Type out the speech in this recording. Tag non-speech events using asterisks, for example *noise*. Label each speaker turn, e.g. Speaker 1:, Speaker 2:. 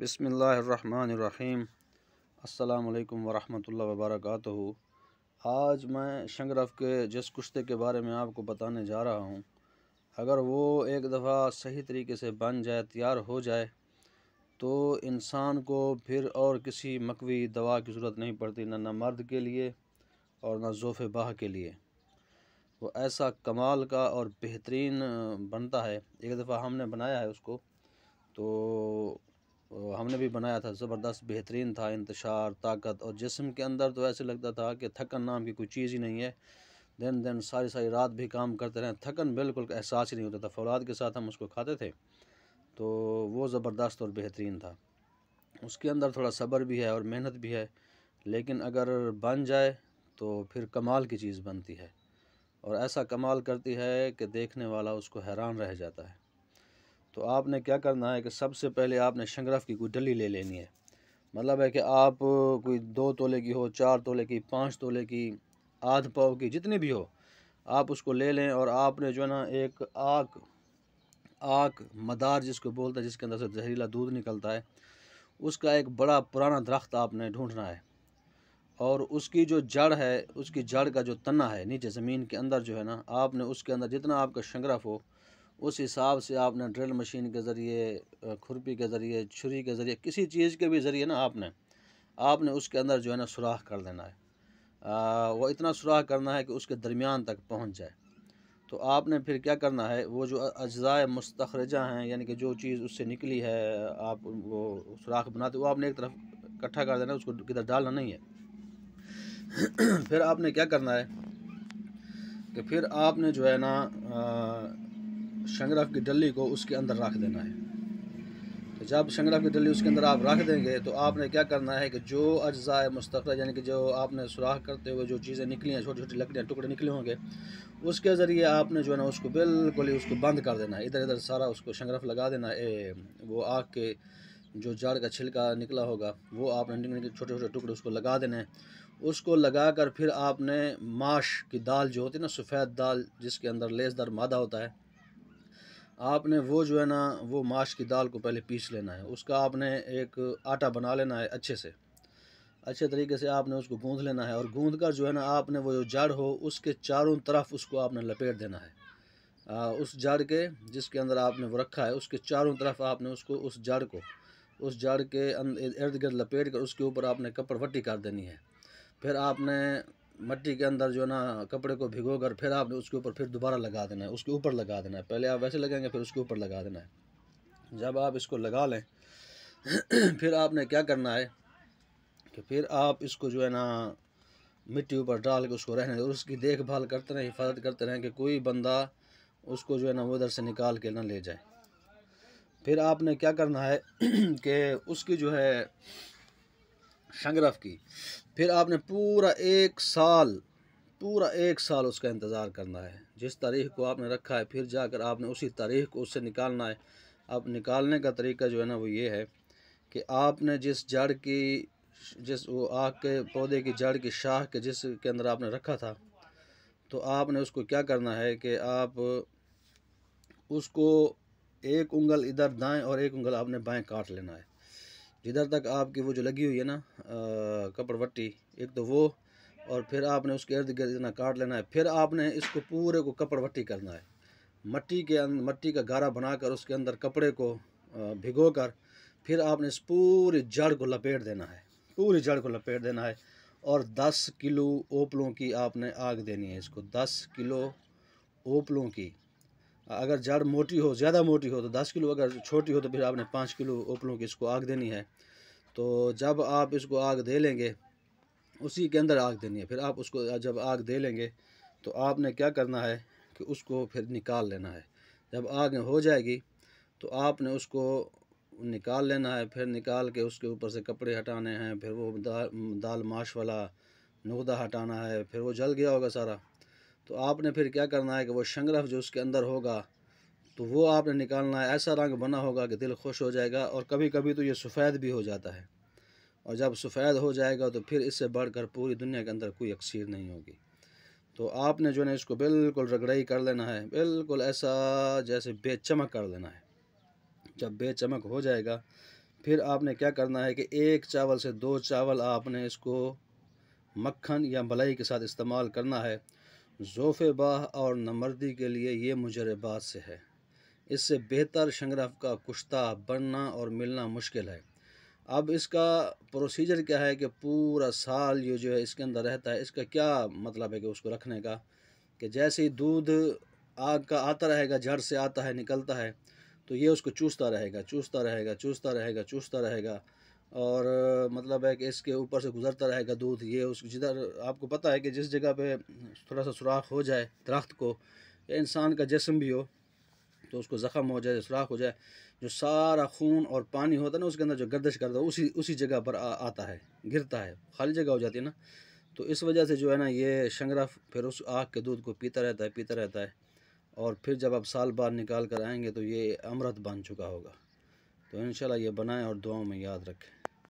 Speaker 1: बसमीम् अल्लाम वरहमल वबरक आज मैं शंगरफ के जिस कुश्ते के बारे में आपको बताने जा रहा हूँ अगर वो एक दफ़ा सही तरीके से बन जाए तैयार हो जाए तो इंसान को फिर और किसी मकवी दवा की ज़रूरत नहीं पड़ती ना ना मर्द के लिए और ना जोफ़ बाह के लिए वो ऐसा कमाल का और बेहतरीन बनता है एक दफ़ा हमने बनाया है उसको तो तो हमने भी बनाया था ज़बरदस्त बेहतरीन था इंतशार ताकत और जिसम के अंदर तो ऐसे लगता था कि थकन नाम की कोई चीज़ ही नहीं है दिन दिन सारी सारी रात भी काम करते रहें थकन बिल्कुल एहसास ही नहीं होता था फौलाद के साथ हम उसको खाते थे तो वो ज़बरदस्त और बेहतरीन था उसके अंदर थोड़ा सब्र भी है और मेहनत भी है लेकिन अगर बन जाए तो फिर कमाल की चीज़ बनती है और ऐसा कमाल करती है कि देखने वाला उसको हैरान रह जाता है तो आपने क्या करना है कि सबसे पहले आपने शंगरफ की कोई डली ले लेनी है मतलब है कि आप कोई दो तोले की हो चार तोले की पाँच तोले की आध पाव की जितनी भी हो आप उसको ले लें और आपने जो है ना एक आग आग मदार जिसको बोलता है जिसके अंदर से जहरीला दूध निकलता है उसका एक बड़ा पुराना दरख्त आपने ढूंढना है और उसकी जो जड़ है उसकी जड़ का जो तना है नीचे ज़मीन के अंदर जो है ना आपने उसके अंदर जितना आपका शंगरफ हो उस हिसाब से आपने ड्रिल मशीन के ज़रिए खुरपी के ज़रिए छुरी के ज़रिए किसी चीज़ के भी ज़रिए ना आपने आपने उसके अंदर जो है ना सुराख कर देना है आ, वो इतना सुराख करना है कि उसके दरमियान तक पहुंच जाए तो आपने फिर क्या करना है वो जो अज्जा मुस्तरजा हैं यानी कि जो चीज़ उससे निकली है आप वो सुराख बनाते वो आपने एक तरफ इकट्ठा कर देना उसको किधर डालना नहीं है फिर आपने क्या करना है कि फिर आपने जो है ना आ, शंगरफ की डली को उसके अंदर रख देना है तो जब शंगरफ की डली उसके अंदर आप रख देंगे तो आपने क्या करना है कि जो अज्जा मुस्तफ़ यानी कि जो आपने सुराख करते हुए जो चीज़ें निकली हैं छोटी छोटी लकड़ियाँ टुकड़े निकले होंगे उसके ज़रिए आपने जो है ना उसको बिल्कुल ही उसको बंद कर देना है इधर इधर सारा उसको शंगरफ लगा देना है वो आग के जो जाड़ का छिलका निकला होगा वो आपने निकले छोटे छोटे टुकड़े उसको लगा देने हैं उसको लगा कर फिर आपने माश की दाल जो होती है ना सफ़ेद दाल जिसके अंदर लेसदार मादा होता है आपने वो जो है ना वो माश की दाल को पहले पीस लेना है उसका आपने एक आटा बना लेना है अच्छे से अच्छे तरीके से आपने उसको गूँध लेना है और गूँध कर जो है ना आपने वो जो जड़ हो उसके चारों तरफ उसको आपने लपेट देना है आ, उस जड़ के जिसके अंदर आपने वो रखा है उसके चारों तरफ आपने उसको उस जड़ को उस जड़ के अं-, इर्द गिर्द लपेट कर उसके ऊपर आपने कपड़ कपड़वट्टी कर देनी है फिर आपने मट्टी के अंदर जो ना कपड़े को भिगो कर फिर आपने उसके ऊपर फिर दोबारा लगा देना है उसके ऊपर लगा देना है पहले आप वैसे लगाएंगे फिर उसके ऊपर लगा देना है जब आप इसको लगा लें *clears throat* फिर आपने क्या करना है कि फिर आप इसको जो है ना मिट्टी ऊपर डाल के उसको रहने और उसकी देखभाल करते रहें हिफाजत करते रहें कि कोई बंदा उसको जो है ना उधर से निकाल के ना ले जाए फिर आपने क्या करना है *clears throat* कि उसकी जो है शंगरफ की फिर आपने पूरा एक साल पूरा एक साल उसका इंतज़ार करना है जिस तारीख को आपने रखा है फिर जाकर आपने उसी तारीख को उससे निकालना है अब निकालने का तरीका जो है ना वो ये है कि आपने जिस जड़ की जिस वो आग के पौधे की जड़ की शाख के जिस के अंदर आपने रखा था तो आपने उसको क्या करना है कि आप उसको एक उंगल इधर दाएं और एक उंगल आपने बाएं काट लेना है जिधर तक आपकी वो जो लगी हुई है ना कपड़वट्टी एक तो वो और फिर आपने उसके इर्द गिर्द इतना काट लेना है फिर आपने इसको पूरे को कपड़वट्टी करना है मट्टी के अंदर मट्टी का गारा बनाकर उसके अंदर कपड़े को भिगो कर फिर आपने इस पूरी जड़ को लपेट देना है पूरी जड़ को लपेट देना है और 10 किलो ओपलों की आपने आग देनी है इसको 10 किलो ओपलों की अगर जड़ मोटी हो ज़्यादा मोटी हो तो दस किलो अगर छोटी हो तो फिर आपने पाँच किलो ओपलों की इसको आग देनी है तो जब आप इसको आग दे लेंगे उसी के अंदर आग देनी है फिर आप उसको जब आग दे लेंगे तो आपने क्या करना है कि उसको फिर निकाल लेना है जब आग हो जाएगी तो आपने उसको निकाल लेना है फिर निकाल के उसके ऊपर से कपड़े हटाने हैं फिर वो दा, दाल माश वाला नुकदा हटाना है फिर वो जल गया होगा सारा तो आपने फिर क्या करना है कि वो शंगरफ जो उसके अंदर होगा तो वो आपने निकालना है ऐसा रंग बना होगा कि दिल खुश हो जाएगा और कभी कभी तो ये सफ़ेद भी हो जाता है और जब सफ़ेद हो जाएगा तो फिर इससे बढ़कर पूरी दुनिया के अंदर कोई अक्सर नहीं होगी तो आपने जो है इसको बिल्कुल रगड़ाई कर लेना है बिल्कुल ऐसा जैसे बेचमक कर लेना है जब बेचमक हो जाएगा फिर आपने क्या करना है कि एक चावल से दो चावल आपने इसको मक्खन या मलाई के साथ इस्तेमाल करना है ज़ोफ़ बाह और नमर्दी के लिए ये मुजरबात से है इससे बेहतर शंगरफ का कुश्ता बनना और मिलना मुश्किल है अब इसका प्रोसीजर क्या है कि पूरा साल ये जो है इसके अंदर रहता है इसका क्या मतलब है कि उसको रखने का कि जैसे ही दूध आग का आता रहेगा जड़ से आता है निकलता है तो ये उसको चूसता रहेगा चूसता रहेगा चूसता रहेगा चूसता रहेगा, चूसता रहेगा और मतलब है कि इसके ऊपर से गुजरता रहेगा दूध ये उस जिधर आपको पता है कि जिस जगह पे थोड़ा सा सुराख हो जाए दरख्त को या इंसान का जिसम भी हो तो उसको ज़ख़म हो जाए सुराख हो जाए जो सारा खून और पानी होता है ना उसके अंदर जो गर्दश करता है उसी उसी जगह पर आ, आता है गिरता है खाली जगह हो जाती है ना तो इस वजह से जो है ना ये शंगरा फिर उस आग के दूध को पीता रहता है पीता रहता है और फिर जब आप साल बाद निकाल कर आएंगे तो ये अमृत बन चुका होगा तो इन ये बनाएँ और दुआओं में याद रखें